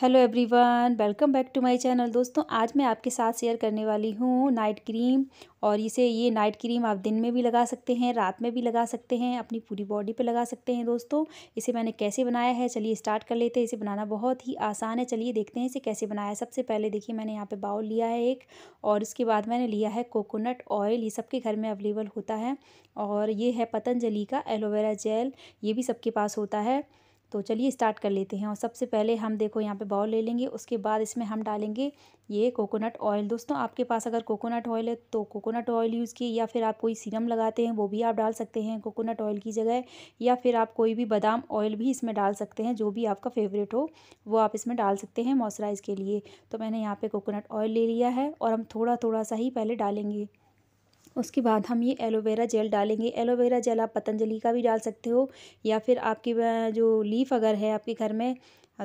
hello everyone welcome back to my channel दोस्तों आज मैं आपके साथ शेयर करने वाली हूँ नाइट क्रीम और इसे ये नाइट क्रीम आप दिन में भी लगा सकते हैं रात में भी लगा सकते हैं अपनी पूरी बॉडी पे लगा सकते हैं दोस्तों इसे मैंने कैसे बनाया है चलिए स्टार्ट कर लेते हैं इसे बनाना बहुत ही आसान है चलिए देखते हैं इसे कैसे बनाया है सबसे पहले देखिए मैंने यहाँ पर बाउल लिया है एक और इसके बाद मैंने लिया है कोकोनट ऑयल ये सबके घर में अवेलेबल होता है और ये है पतंजलि का एलोवेरा जेल ये भी सबके पास होता है तो चलिए स्टार्ट कर लेते हैं और सबसे पहले हम देखो यहाँ पे बाउल ले लेंगे उसके बाद इसमें हम डालेंगे ये कोकोनट ऑयल दोस्तों आपके पास अगर कोकोनट ऑयल है तो कोकोनट ऑयल यूज़ किए या फिर आप कोई सीरम लगाते हैं वो भी आप डाल सकते हैं कोकोनट ऑयल की जगह या फिर आप कोई भी बादाम ऑयल भी इसमें डाल सकते हैं जो भी आपका फेवरेट हो वो आप इसमें डाल सकते हैं मॉइस्चराइज़ के लिए तो मैंने यहाँ पर कोकोनट ऑयल ले लिया है और हम थोड़ा थोड़ा सा ही पहले डालेंगे उसके बाद हम ये एलोवेरा जेल डालेंगे एलोवेरा जेल आप पतंजलि का भी डाल सकते हो या फिर आपकी जो लीफ अगर है आपके घर में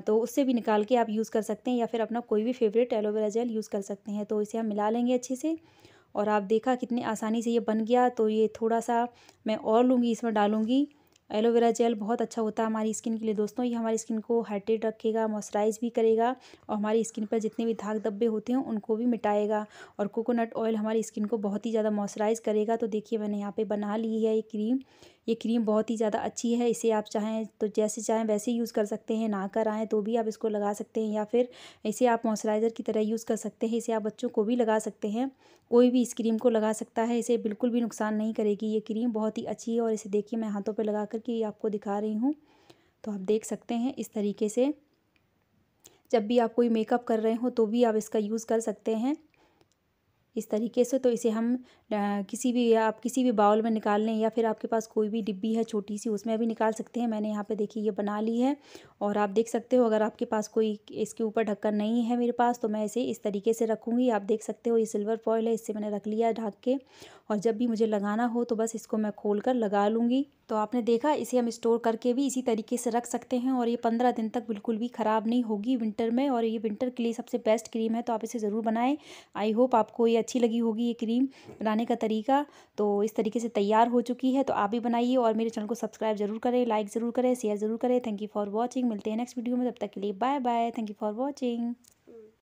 तो उससे भी निकाल के आप यूज़ कर सकते हैं या फिर अपना कोई भी फेवरेट एलोवेरा जेल यूज़ कर सकते हैं तो इसे हम मिला लेंगे अच्छे से और आप देखा कितने आसानी से ये बन गया तो ये थोड़ा सा मैं और लूँगी इसमें डालूँगी एलोवेरा जेल बहुत अच्छा होता है हमारी स्किन के लिए दोस्तों ये हमारी स्किन को हाइड्रेट रखेगा मॉइस्चराइज भी करेगा और हमारी स्किन पर जितने भी धाग धब्बे होते हैं उनको भी मिटाएगा और कोकोनट ऑयल हमारी स्किन को बहुत ही ज़्यादा मॉइस्चराइज करेगा तो देखिए मैंने यहाँ पर बना ली है ये क्रीम ये क्रीम बहुत ही ज़्यादा अच्छी है इसे आप चाहें तो जैसे चाहें वैसे यूज़ कर सकते हैं ना कर आएँ तो भी आप इसको लगा सकते हैं या फिर इसे आप मॉइस्चराइज़र की तरह यूज़ कर सकते हैं इसे आप बच्चों को भी लगा सकते हैं कोई भी इस क्रीम को लगा सकता है इसे बिल्कुल भी नुकसान नहीं करेगी ये क्रीम बहुत ही अच्छी है और इसे देखिए मैं हाथों पर लगा करके आपको दिखा रही हूँ तो आप देख सकते हैं इस तरीके से जब भी आप कोई मेकअप कर रहे हो तो भी आप इसका यूज़ कर सकते हैं इस तरीके से तो इसे हम किसी भी आप किसी भी बाउल में निकाल लें या फिर आपके पास कोई भी डिब्बी है छोटी सी उसमें भी निकाल सकते हैं मैंने यहाँ पे देखिए ये बना ली है और आप देख सकते हो अगर आपके पास कोई इसके ऊपर ढक्कन नहीं है मेरे पास तो मैं इसे इस तरीके से रखूँगी आप देख सकते हो ये सिल्वर फॉयल है इससे मैंने रख लिया ढाक के और जब भी मुझे लगाना हो तो बस इसको मैं खोल कर लगा लूँगी तो आपने देखा इसे हम स्टोर करके भी इसी तरीके से रख सकते हैं और ये पंद्रह दिन तक बिल्कुल भी ख़राब नहीं होगी विंटर में और ये विंटर के लिए सबसे बेस्ट क्रीम है तो आप इसे ज़रूर बनाएँ आई होप आपको ये अच्छी लगी होगी ये क्रीम बनाने का तरीका तो इस तरीके से तैयार हो चुकी है तो आप भी बनाइए और मेरे चैनल को सब्सक्राइब जरूर करें लाइक ज़रूर करें शेयर ज़रूर करें थैंक यू फॉर वॉचिंग मिलते हैं नेक्स्ट वीडियो में तब तक के लिए bye bye thank you for watching